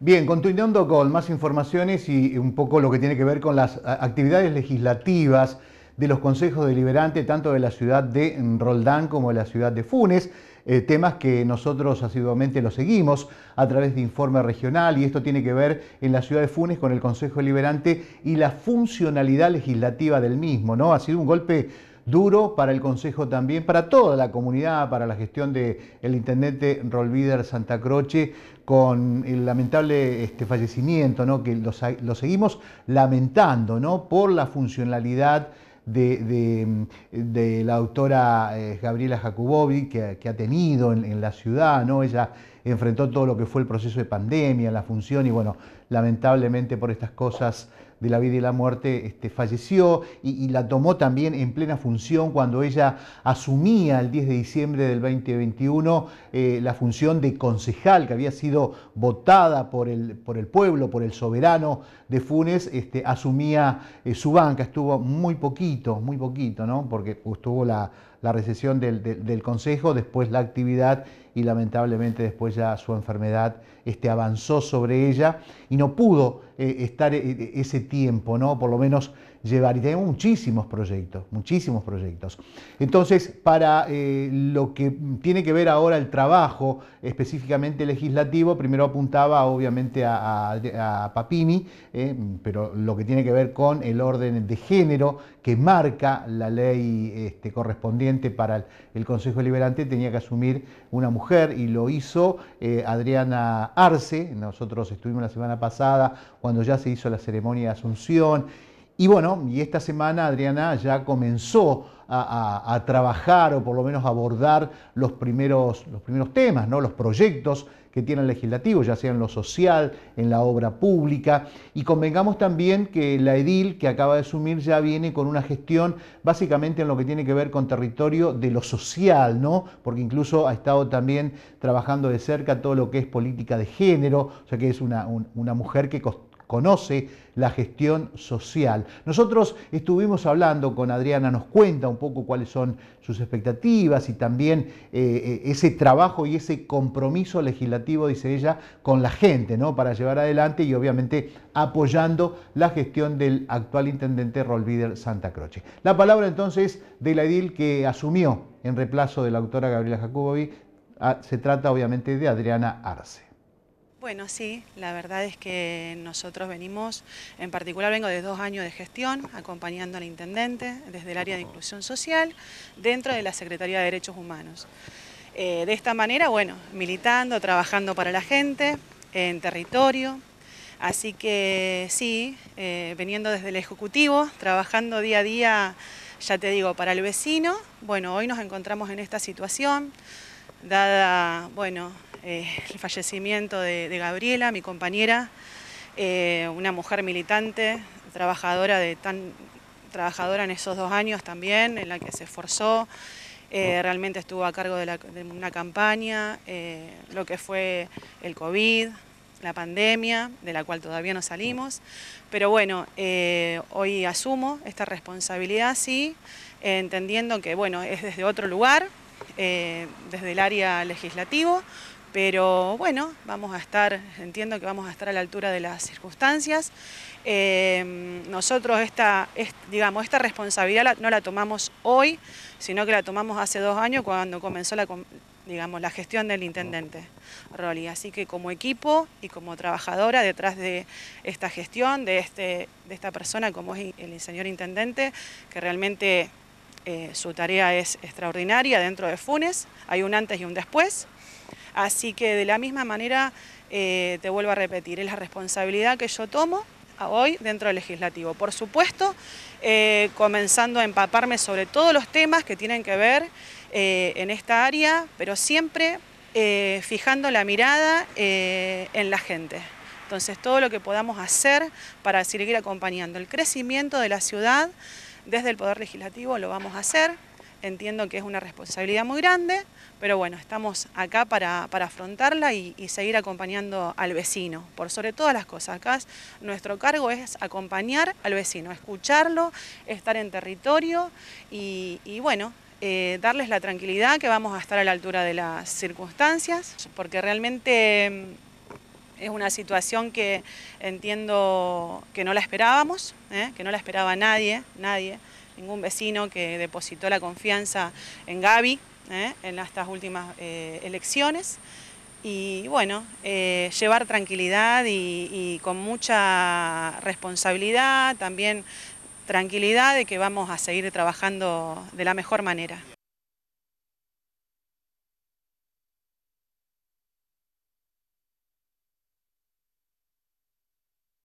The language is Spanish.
Bien, continuando con más informaciones y un poco lo que tiene que ver con las actividades legislativas de los consejos deliberantes, tanto de la ciudad de Roldán como de la ciudad de Funes, eh, temas que nosotros asiduamente lo seguimos a través de informe regional y esto tiene que ver en la ciudad de Funes con el Consejo Deliberante y la funcionalidad legislativa del mismo, ¿no? Ha sido un golpe duro para el Consejo también, para toda la comunidad, para la gestión del intendente Rolvider Santa Croce, con el lamentable este, fallecimiento, ¿no? que lo, seguimos lamentando ¿no? por la funcionalidad de, la autora eh, Gabriela Jacobovi que, ha tenido en, la ciudad, ¿no? Ella enfrentó todo lo que fue el proceso de pandemia, la función, y bueno, lamentablemente por estas cosas de la vida y la muerte este, falleció y, la tomó también en plena función cuando ella asumía el 10 de diciembre del 2021 eh, la función de concejal que había sido votada por el, por el pueblo, por el soberano de Funes, este, asumía eh, su banca, estuvo muy poquito, muy poquito, ¿no? porque estuvo la, la recesión del, Consejo, después la actividad y lamentablemente después ya su enfermedad este, avanzó sobre ella y no pudo eh, estar eh, ese tiempo, ¿no? por lo menos llevar. Y tenemos muchísimos proyectos, muchísimos proyectos. Entonces, para eh, lo que tiene que ver ahora el trabajo específicamente legislativo, primero apuntaba obviamente a, Papini, eh, pero lo que tiene que ver con el orden de género que marca la ley este, correspondiente para el, Consejo Liberante tenía que asumir una mujer y lo hizo eh, Adriana Arce. Nosotros estuvimos la semana pasada cuando ya se hizo la ceremonia de Asunción y bueno, y esta semana Adriana ya comenzó a, trabajar o por lo menos abordar los primeros, los primeros temas, ¿no? los proyectos que tiene el legislativo, ya sea en lo social, en la obra pública. Y convengamos también que la edil que acaba de asumir ya viene con una gestión básicamente en lo que tiene que ver con territorio de lo social, ¿no? porque incluso ha estado también trabajando de cerca todo lo que es política de género, o sea que es una, una mujer que conoce la gestión social. Nosotros estuvimos hablando con Adriana, nos cuenta un poco cuáles son sus expectativas y también eh, eh, ese trabajo y ese compromiso legislativo, dice ella, con la gente, ¿no? Para llevar adelante y obviamente apoyando la gestión del actual intendente Rolvider Santa Croce. La palabra entonces de la edil que asumió en reemplazo de la autora Gabriela Jacobovi, ah, se trata obviamente de Adriana Arce. Bueno, sí, la verdad es que nosotros venimos, en particular vengo de dos años de gestión, acompañando al intendente desde el área de inclusión social dentro de la Secretaría de Derechos Humanos. Eh, de esta manera, bueno, militando, trabajando para la gente, en territorio, así que sí, eh, veniendo desde el Ejecutivo, trabajando día a día, ya te digo, para el vecino, bueno, hoy nos encontramos en esta situación, dada, bueno, eh, el fallecimiento de, Gabriela, mi compañera, eh, una mujer militante, trabajadora, de tan, trabajadora en esos dos años también, en la que se esforzó, eh, realmente estuvo a cargo de, de una campaña, lo que fue el COVID, la pandemia, de la cual todavía no salimos, pero bueno, hoy asumo esta responsabilidad, sí, entendiendo que, bueno, es desde otro lugar, eh, desde el área legislativo, pero bueno, vamos a estar, entiendo que vamos a estar a la altura de las circunstancias. Eh, nosotros esta, digamos, esta responsabilidad no la tomamos hoy, sino que la tomamos hace dos años cuando comenzó la, digamos, la gestión del intendente Rolli. Así que como equipo y como trabajadora detrás de esta gestión, de, este, de esta persona como es el señor intendente, que realmente eh, su tarea es extraordinaria dentro de Funes, hay un antes y un después, así que de la misma manera, eh, te vuelvo a repetir, es la responsabilidad que yo tomo hoy dentro del legislativo. Por supuesto, eh, comenzando a empaparme sobre todos los temas que tienen que ver en esta área, pero siempre fijando la mirada en la gente. Entonces, todo lo que podamos hacer para seguir acompañando el crecimiento de la ciudad, desde el Poder Legislativo lo vamos a hacer. Entiendo que es una responsabilidad muy grande, pero bueno, estamos acá para, afrontarla y, seguir acompañando al vecino, por sobre todas las cosas. Acá nuestro cargo es acompañar al vecino, escucharlo, estar en territorio y, bueno, eh, darles la tranquilidad que vamos a estar a la altura de las circunstancias, porque realmente es una situación que entiendo que no la esperábamos, ¿eh? que no la esperaba nadie, nadie, ningún vecino que depositó la confianza en Gaby ¿eh? en estas últimas eh, elecciones. Y bueno, llevar tranquilidad y con mucha responsabilidad, también tranquilidad de que vamos a seguir trabajando de la mejor manera.